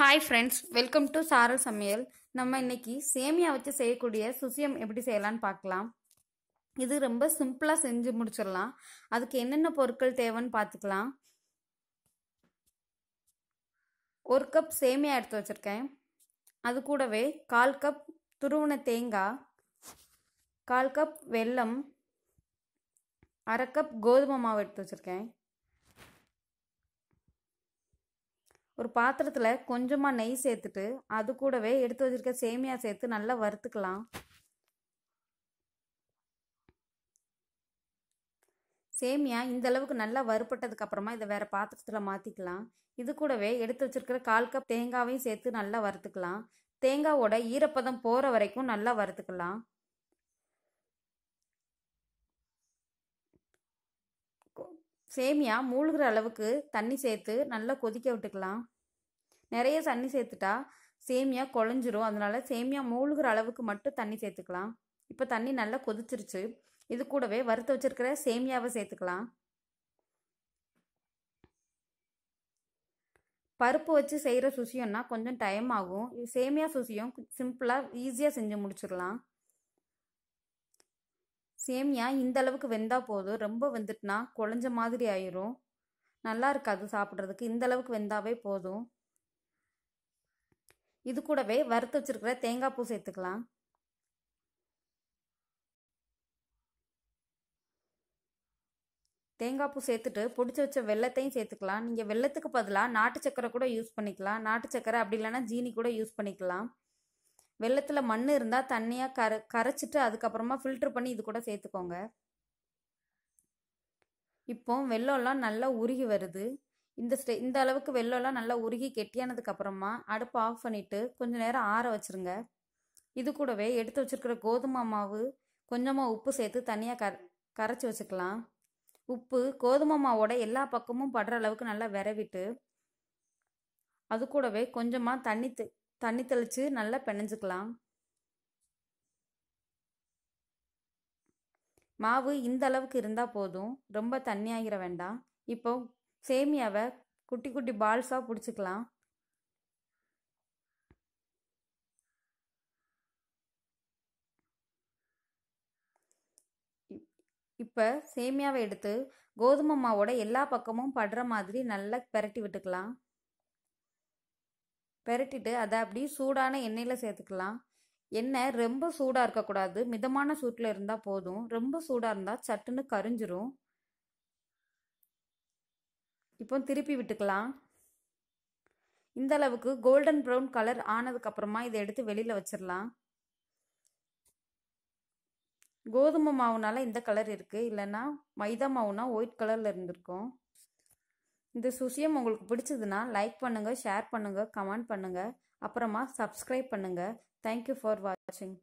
hi friends welcome to சாரல் சமையல் நம்ம இன்னைக்கு சேமியா வச்சு செய்யக்கூடிய சுசியம் எப்படி செய்யலான்னு பார்க்கலாம் இது ரொம்ப சிம்பிளாக செஞ்சு முடிச்சிடலாம் அதுக்கு என்னென்ன பொருட்கள் தேவைன்னு பார்த்துக்கலாம் ஒரு கப் சேமியா எடுத்து வச்சுருக்கேன் அது கூடவே கால் கப் துருவன தேங்காய் கால் கப் வெல்லம் அரை கப் கோதுமை மாவு எடுத்து வச்சுருக்கேன் ஒரு பாத்திரத்தில் கொஞ்சமாக நெய் சேர்த்துட்டு அது கூடவே எடுத்து வச்சுருக்க சேமியா சேர்த்து நல்லா வறுத்துக்கலாம் சேமியா இந்த அளவுக்கு நல்லா வறுப்பட்டதுக்கு அப்புறமா இதை வேறு பாத்திரத்தில் மாற்றிக்கலாம் இது கூடவே எடுத்து வச்சுருக்கிற கால் கப் தேங்காவையும் சேர்த்து நல்லா வறுத்துக்கலாம் தேங்காவோட ஈரப்பதம் போகிற வரைக்கும் நல்லா வறுத்துக்கலாம் சேமியா மூழ்கிற அளவுக்கு தண்ணி சேர்த்து நல்லா கொதிக்க விட்டுக்கலாம் நிறைய தண்ணி சேர்த்துட்டா சேமியா குழஞ்சிரும் அதனால சேமியா மூழ்கிற அளவுக்கு மட்டும் தண்ணி சேர்த்துக்கலாம் இப்போ தண்ணி நல்லா கொதிச்சிருச்சு இது கூடவே வறுத்து வச்சிருக்கிற சேமியாவை சேர்த்துக்கலாம் பருப்பு வச்சு செய்கிற சுசியம்னா கொஞ்சம் டைம் ஆகும் சேமியா சுசியும் சிம்பிளாக ஈஸியாக செஞ்சு முடிச்சிடலாம் சேமியா இந்த அளவுக்கு வெந்தால் போதும் ரொம்ப வெந்துட்டுனா குழஞ்ச மாதிரி ஆயிரும் நல்லா இருக்காது சாப்பிட்றதுக்கு இந்த அளவுக்கு வெந்தாவே போதும் இது கூடவே வறுத்து வச்சிருக்கிற தேங்காய் பூ சேர்த்துக்கலாம் தேங்காய் பூ சேர்த்துட்டு பிடிச்சி வச்ச வெள்ளத்தையும் சேர்த்துக்கலாம் நீங்கள் வெள்ளத்துக்கு பதிலாக நாட்டு சக்கரை கூட யூஸ் பண்ணிக்கலாம் நாட்டு சக்கரை அப்படி இல்லைன்னா ஜீனி கூட யூஸ் பண்ணிக்கலாம் வெள்ளத்தில் மண் இருந்தால் தண்ணியாக கர கரைச்சிட்டு அதுக்கப்புறமா ஃபில்ட்ரு பண்ணி இது கூட சேர்த்துக்கோங்க இப்போ வெள்ளம்லாம் நல்லா உருகி வருது இந்த ஸ்டே இந்த அளவுக்கு வெள்ளம்லாம் நல்லா உருகி கெட்டியானதுக்கப்புறமா அடுப்பு ஆஃப் பண்ணிவிட்டு கொஞ்சம் நேரம் ஆற வச்சுருங்க இது கூடவே எடுத்து வச்சுருக்கிற கோதுமை மாவு கொஞ்சமாக உப்பு சேர்த்து தனியாக கர கரைச்சி வச்சுக்கலாம் உப்பு கோதுமை மாவோட எல்லா பக்கமும் படுற அளவுக்கு நல்லா விரவிட்டு அது கூடவே கொஞ்சமாக தண்ணி தண்ணி தெளித்து நல்லா பிணைஞ்சிக்கலாம் மாவு இந்த அளவுக்கு இருந்தால் போதும் ரொம்ப தண்ணி ஆகிற வேண்டாம் இப்போ சேமியாவை குட்டி குட்டி பால்ஸாக பிடிச்சிக்கலாம் இப்போ சேமியாவை எடுத்து கோதுமை மாவோட எல்லா பக்கமும் படுற மாதிரி நல்லா பெரட்டி விட்டுக்கலாம் பெரட்டிட்டு அதை அப்படியே சூடான எண்ணெயில் சேர்த்துக்கலாம் எண்ணெய் ரொம்ப சூடாக இருக்கக்கூடாது மிதமான சூட்டில் இருந்தால் போதும் ரொம்ப சூடாக இருந்தால் சட்டுன்னு கரிஞ்சிரும் இப்போ திருப்பி விட்டுக்கலாம் இந்த அளவுக்கு கோல்டன் ப்ரௌன் கலர் ஆனதுக்கப்புறமா இதை எடுத்து வெளியில் வச்சிடலாம் கோதுமை மாவுனால இந்த கலர் இருக்குது இல்லைன்னா மைதா மாவுனா ஒயிட் கலரில் இருந்திருக்கும் இந்த சுஷியம் உங்களுக்கு பிடிச்சதுன்னா லைக் பண்ணுங்கள் ஷேர் பண்ணுங்கள் கமெண்ட் பண்ணுங்கள் அப்புறமா சப்ஸ்கிரைப் பண்ணுங்கள் தேங்க்யூ ஃபார் வாட்சிங்